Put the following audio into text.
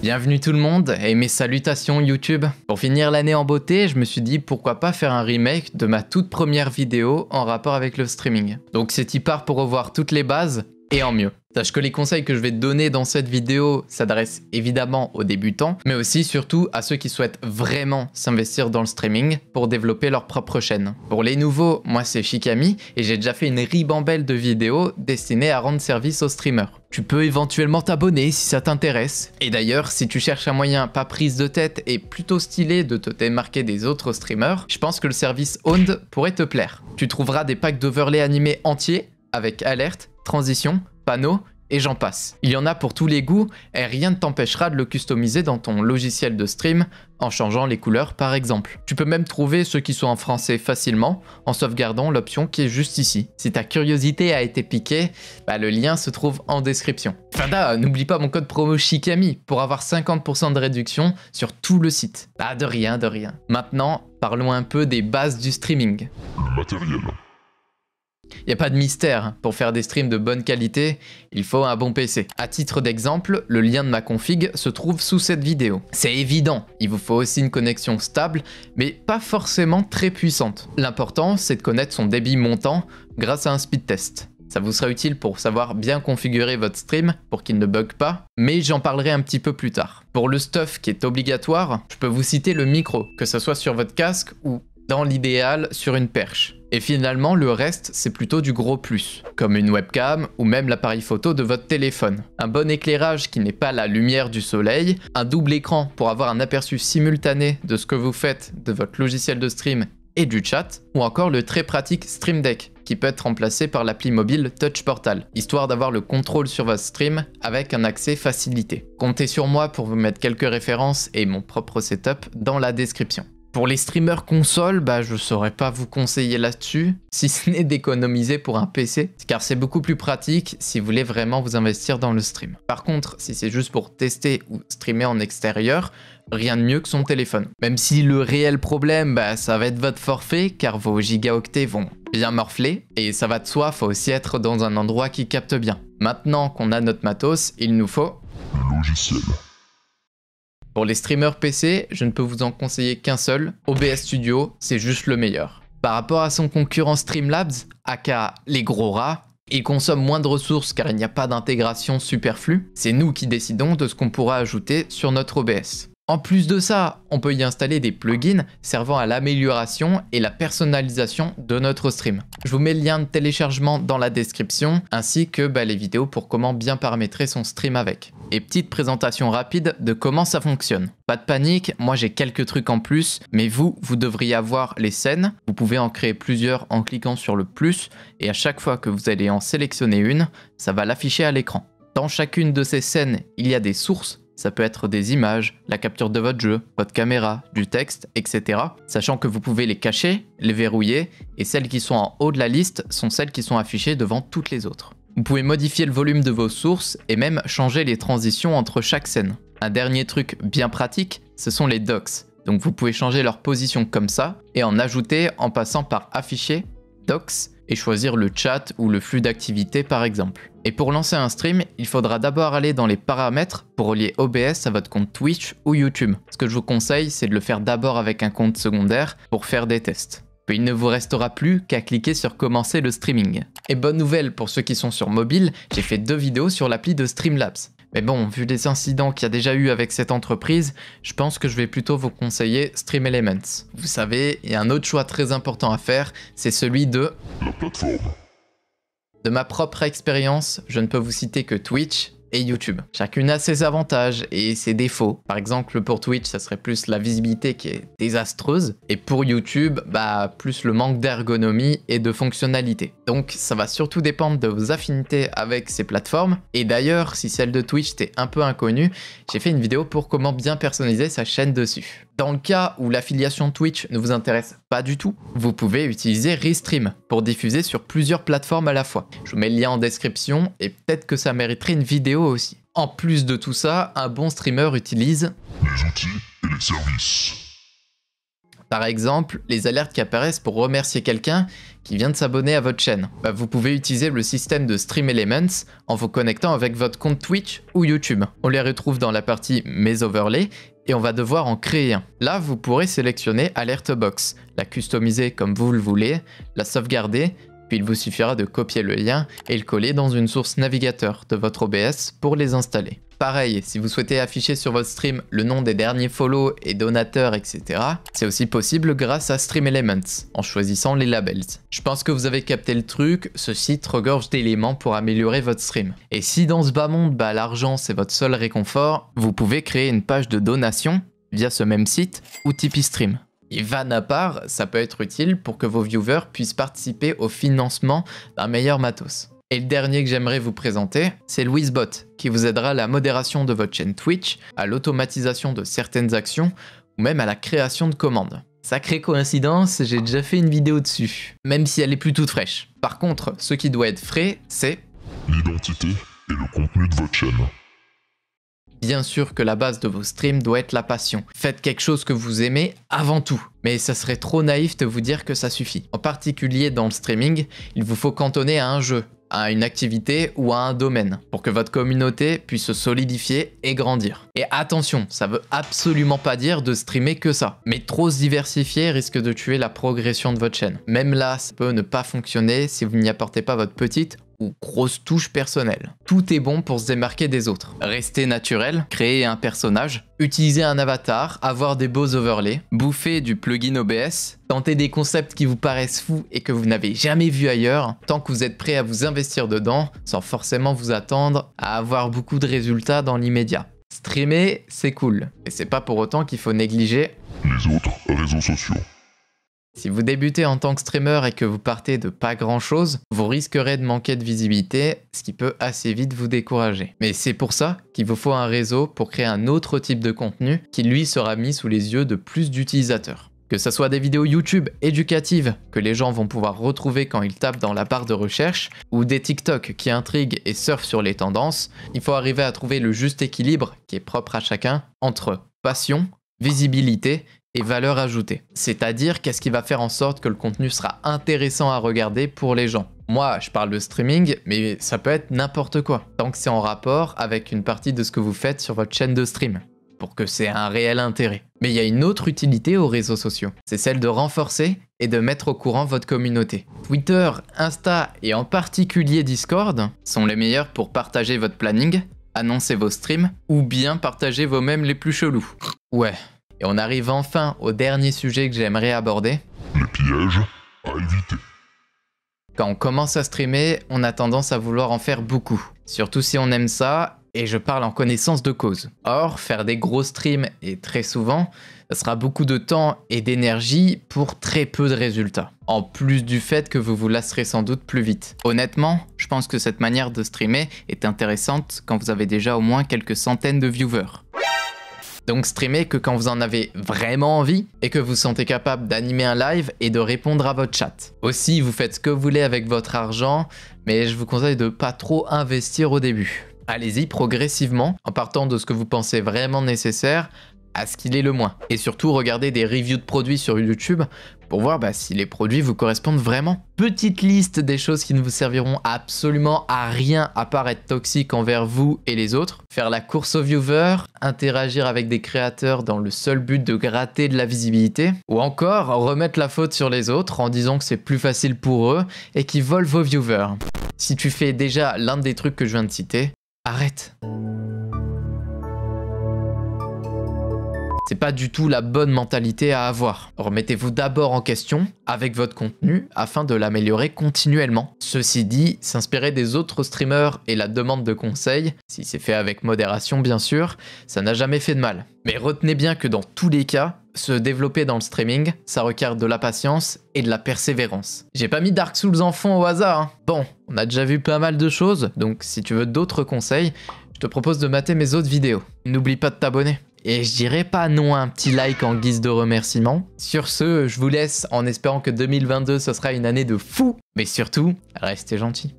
Bienvenue tout le monde et mes salutations YouTube. Pour finir l'année en beauté, je me suis dit pourquoi pas faire un remake de ma toute première vidéo en rapport avec le streaming. Donc c'est y part pour revoir toutes les bases et en mieux. Sache que les conseils que je vais te donner dans cette vidéo s'adressent évidemment aux débutants, mais aussi surtout à ceux qui souhaitent vraiment s'investir dans le streaming pour développer leur propre chaîne. Pour les nouveaux, moi c'est Shikami et j'ai déjà fait une ribambelle de vidéos destinées à rendre service aux streamers. Tu peux éventuellement t'abonner si ça t'intéresse. Et d'ailleurs, si tu cherches un moyen pas prise de tête et plutôt stylé de te démarquer des autres streamers, je pense que le service Owned pourrait te plaire. Tu trouveras des packs d'overlay animés entiers avec alerte, transition, et j'en passe. Il y en a pour tous les goûts et rien ne t'empêchera de le customiser dans ton logiciel de stream en changeant les couleurs par exemple. Tu peux même trouver ceux qui sont en français facilement en sauvegardant l'option qui est juste ici. Si ta curiosité a été piquée, bah, le lien se trouve en description. Fada, n'oublie pas mon code promo Shikami pour avoir 50% de réduction sur tout le site. Bah de rien, de rien. Maintenant, parlons un peu des bases du streaming. Il n'y a pas de mystère, pour faire des streams de bonne qualité, il faut un bon PC. À titre d'exemple, le lien de ma config se trouve sous cette vidéo. C'est évident, il vous faut aussi une connexion stable, mais pas forcément très puissante. L'important, c'est de connaître son débit montant grâce à un speed test. Ça vous sera utile pour savoir bien configurer votre stream pour qu'il ne bug pas, mais j'en parlerai un petit peu plus tard. Pour le stuff qui est obligatoire, je peux vous citer le micro, que ce soit sur votre casque ou dans l'idéal sur une perche. Et finalement, le reste, c'est plutôt du gros plus, comme une webcam ou même l'appareil photo de votre téléphone. Un bon éclairage qui n'est pas la lumière du soleil, un double écran pour avoir un aperçu simultané de ce que vous faites, de votre logiciel de stream et du chat, ou encore le très pratique Stream Deck, qui peut être remplacé par l'appli mobile Touch Portal, histoire d'avoir le contrôle sur votre stream avec un accès facilité. Comptez sur moi pour vous mettre quelques références et mon propre setup dans la description. Pour les streamers console, bah, je saurais pas vous conseiller là-dessus, si ce n'est d'économiser pour un PC, car c'est beaucoup plus pratique si vous voulez vraiment vous investir dans le stream. Par contre, si c'est juste pour tester ou streamer en extérieur, rien de mieux que son téléphone. Même si le réel problème, bah, ça va être votre forfait, car vos gigaoctets vont bien morfler, et ça va de soi, faut aussi être dans un endroit qui capte bien. Maintenant qu'on a notre matos, il nous faut... Le logiciel. Pour les streamers PC, je ne peux vous en conseiller qu'un seul, OBS Studio, c'est juste le meilleur. Par rapport à son concurrent Streamlabs, aka les gros rats, il consomme moins de ressources car il n'y a pas d'intégration superflue. C'est nous qui décidons de ce qu'on pourra ajouter sur notre OBS. En plus de ça, on peut y installer des plugins servant à l'amélioration et la personnalisation de notre stream. Je vous mets le lien de téléchargement dans la description, ainsi que bah, les vidéos pour comment bien paramétrer son stream avec. Et petite présentation rapide de comment ça fonctionne. Pas de panique, moi j'ai quelques trucs en plus, mais vous, vous devriez avoir les scènes. Vous pouvez en créer plusieurs en cliquant sur le plus, et à chaque fois que vous allez en sélectionner une, ça va l'afficher à l'écran. Dans chacune de ces scènes, il y a des sources ça peut être des images, la capture de votre jeu, votre caméra, du texte, etc. Sachant que vous pouvez les cacher, les verrouiller, et celles qui sont en haut de la liste sont celles qui sont affichées devant toutes les autres. Vous pouvez modifier le volume de vos sources et même changer les transitions entre chaque scène. Un dernier truc bien pratique, ce sont les docs. Donc vous pouvez changer leur position comme ça et en ajouter en passant par afficher, docs, et choisir le chat ou le flux d'activité par exemple. Et pour lancer un stream, il faudra d'abord aller dans les paramètres pour relier OBS à votre compte Twitch ou YouTube. Ce que je vous conseille, c'est de le faire d'abord avec un compte secondaire pour faire des tests. Puis il ne vous restera plus qu'à cliquer sur commencer le streaming. Et bonne nouvelle pour ceux qui sont sur mobile, j'ai fait deux vidéos sur l'appli de Streamlabs. Mais bon, vu les incidents qu'il y a déjà eu avec cette entreprise, je pense que je vais plutôt vous conseiller Stream Elements. Vous savez, il y a un autre choix très important à faire, c'est celui de... La plateforme. De ma propre expérience, je ne peux vous citer que Twitch, YouTube. Chacune a ses avantages et ses défauts. Par exemple, pour Twitch, ça serait plus la visibilité qui est désastreuse, et pour YouTube, bah plus le manque d'ergonomie et de fonctionnalité. Donc ça va surtout dépendre de vos affinités avec ces plateformes. Et d'ailleurs, si celle de Twitch t'est un peu inconnue, j'ai fait une vidéo pour comment bien personnaliser sa chaîne dessus. Dans le cas où l'affiliation Twitch ne vous intéresse pas du tout. Vous pouvez utiliser Restream pour diffuser sur plusieurs plateformes à la fois. Je vous mets le lien en description et peut-être que ça mériterait une vidéo aussi. En plus de tout ça, un bon streamer utilise et les services. Par exemple, les alertes qui apparaissent pour remercier quelqu'un qui vient de s'abonner à votre chaîne. Bah, vous pouvez utiliser le système de Stream Elements en vous connectant avec votre compte Twitch ou YouTube. On les retrouve dans la partie Mes Overlays et on va devoir en créer un. Là, vous pourrez sélectionner Alert Box, la customiser comme vous le voulez, la sauvegarder, puis il vous suffira de copier le lien et le coller dans une source navigateur de votre OBS pour les installer. Pareil, si vous souhaitez afficher sur votre stream le nom des derniers follow et donateurs, etc., c'est aussi possible grâce à Stream Elements, en choisissant les labels. Je pense que vous avez capté le truc, ce site regorge d'éléments pour améliorer votre stream. Et si dans ce bas monde, bah, l'argent c'est votre seul réconfort, vous pouvez créer une page de donation via ce même site ou Tipeee Stream. Et van à part, ça peut être utile pour que vos viewers puissent participer au financement d'un meilleur matos. Et le dernier que j'aimerais vous présenter, c'est LouiseBot, qui vous aidera à la modération de votre chaîne Twitch, à l'automatisation de certaines actions, ou même à la création de commandes. Sacrée coïncidence, j'ai déjà fait une vidéo dessus, même si elle est plus toute fraîche. Par contre, ce qui doit être frais, c'est... L'identité et le contenu de votre chaîne. Bien sûr que la base de vos streams doit être la passion. Faites quelque chose que vous aimez avant tout. Mais ça serait trop naïf de vous dire que ça suffit. En particulier dans le streaming, il vous faut cantonner à un jeu, à une activité ou à un domaine pour que votre communauté puisse se solidifier et grandir. Et attention, ça veut absolument pas dire de streamer que ça. Mais trop se diversifier risque de tuer la progression de votre chaîne. Même là, ça peut ne pas fonctionner si vous n'y apportez pas votre petite ou grosses touches personnelles. Tout est bon pour se démarquer des autres. Rester naturel, créer un personnage, utiliser un avatar, avoir des beaux overlays, bouffer du plugin OBS, tenter des concepts qui vous paraissent fous et que vous n'avez jamais vu ailleurs, tant que vous êtes prêt à vous investir dedans, sans forcément vous attendre à avoir beaucoup de résultats dans l'immédiat. Streamer, c'est cool, et c'est pas pour autant qu'il faut négliger les autres réseaux sociaux. Si vous débutez en tant que streamer et que vous partez de pas grand chose, vous risquerez de manquer de visibilité, ce qui peut assez vite vous décourager. Mais c'est pour ça qu'il vous faut un réseau pour créer un autre type de contenu qui lui sera mis sous les yeux de plus d'utilisateurs. Que ce soit des vidéos YouTube éducatives que les gens vont pouvoir retrouver quand ils tapent dans la barre de recherche, ou des TikTok qui intriguent et surfent sur les tendances, il faut arriver à trouver le juste équilibre qui est propre à chacun entre passion, visibilité et valeur ajoutée. C'est-à-dire qu'est-ce qui va faire en sorte que le contenu sera intéressant à regarder pour les gens. Moi, je parle de streaming, mais ça peut être n'importe quoi, tant que c'est en rapport avec une partie de ce que vous faites sur votre chaîne de stream, pour que c'est un réel intérêt. Mais il y a une autre utilité aux réseaux sociaux, c'est celle de renforcer et de mettre au courant votre communauté. Twitter, Insta et en particulier Discord sont les meilleurs pour partager votre planning, annoncer vos streams ou bien partager vos mêmes les plus chelous. Ouais, et on arrive enfin au dernier sujet que j'aimerais aborder. Les pièges à éviter. Quand on commence à streamer, on a tendance à vouloir en faire beaucoup. Surtout si on aime ça, et je parle en connaissance de cause. Or, faire des gros streams, et très souvent, ça sera beaucoup de temps et d'énergie pour très peu de résultats. En plus du fait que vous vous lasserez sans doute plus vite. Honnêtement, je pense que cette manière de streamer est intéressante quand vous avez déjà au moins quelques centaines de viewers. Donc streamez que quand vous en avez vraiment envie et que vous sentez capable d'animer un live et de répondre à votre chat. Aussi, vous faites ce que vous voulez avec votre argent, mais je vous conseille de pas trop investir au début. Allez-y progressivement en partant de ce que vous pensez vraiment nécessaire à ce qu'il est le moins. Et surtout, regardez des reviews de produits sur YouTube pour voir bah, si les produits vous correspondent vraiment. Petite liste des choses qui ne vous serviront absolument à rien à part être toxique envers vous et les autres. Faire la course aux viewers, interagir avec des créateurs dans le seul but de gratter de la visibilité, ou encore remettre la faute sur les autres en disant que c'est plus facile pour eux et qu'ils volent vos viewers. Si tu fais déjà l'un des trucs que je viens de citer, arrête. C'est pas du tout la bonne mentalité à avoir. Remettez-vous d'abord en question avec votre contenu afin de l'améliorer continuellement. Ceci dit, s'inspirer des autres streamers et la demande de conseils, si c'est fait avec modération bien sûr, ça n'a jamais fait de mal. Mais retenez bien que dans tous les cas, se développer dans le streaming, ça requiert de la patience et de la persévérance. J'ai pas mis Dark Souls en fond au hasard. Hein. Bon, on a déjà vu pas mal de choses, donc si tu veux d'autres conseils, je te propose de mater mes autres vidéos. N'oublie pas de t'abonner. Et je dirais pas non un petit like en guise de remerciement. Sur ce, je vous laisse en espérant que 2022 ce sera une année de fou. Mais surtout, restez gentils.